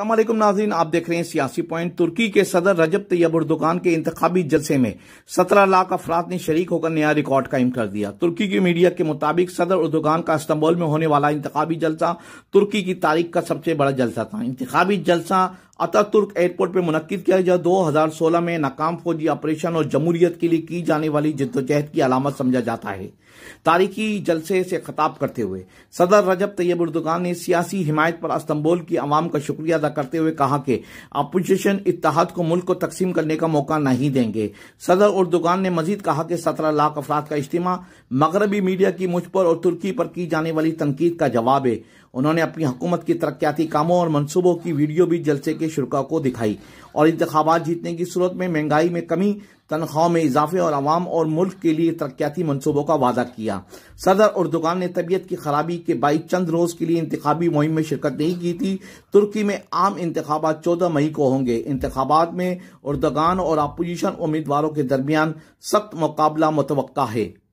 अल्लाम नाजीन आप देख रहे हैं सियासी पॉइंट तुर्की के सदर रजब तैयब उर्दुकान के इंतबी जलसे में सत्रह लाख अफराद ने शरीक होकर नया रिकॉर्ड कायम कर दिया तुर्की की मीडिया के मुताबिक सदर उर्दुकान का इस्तंबुल में होने वाला इंतबी जलसा तुर्की की तारीख का सबसे बड़ा जलसा था इंतबी जलसा अतातुर्क एयरपोर्ट पर मुनद किया गया दो हजार सोलह में नाकाम फौजी ऑपरेशन और जमहूरियत के लिए की जाने वाली जद्दोजहद की अलामत समझा जाता है तारीखी जलसे से खताब करते हुए सदर रजब तैयब उर्दोगान ने सियासी हिमायत पर अस्तंबोल की आवाम का शुक्रिया अदा करते हुए कहा कि अपोजिशन इतिहाद को मुल्क को तकसीम करने का मौका नहीं देंगे सदर उर्दोगान ने मजीद कहा कि सत्रह लाख अफराद का इज्तिमा मगरबी मीडिया की मुझ पर और तुर्की पर की जाने वाली तनकीद का जवाब है उन्होंने अपनी हुकूमत की तरक्याती कामों और मंसूबों की वीडियो भी जलसे के शुरा को दिखाई और इंतबात जीतने की सूरत में महंगाई में कमी तनख्वाह में इजाफे और आवाम और मुल्क के लिए तरक्याती मनसूबों का वादा किया सदर उर्दगान ने तबीयत की खराबी के बाईस चंद रोज के लिए इंतबी मुहिम में शिरकत नहीं की थी तुर्की में आम इंतबात चौदह मई को होंगे इंतबात में उर्दगान और अपोजिशन उम्मीदवारों के दरमियान सख्त मुकाबला मुतव है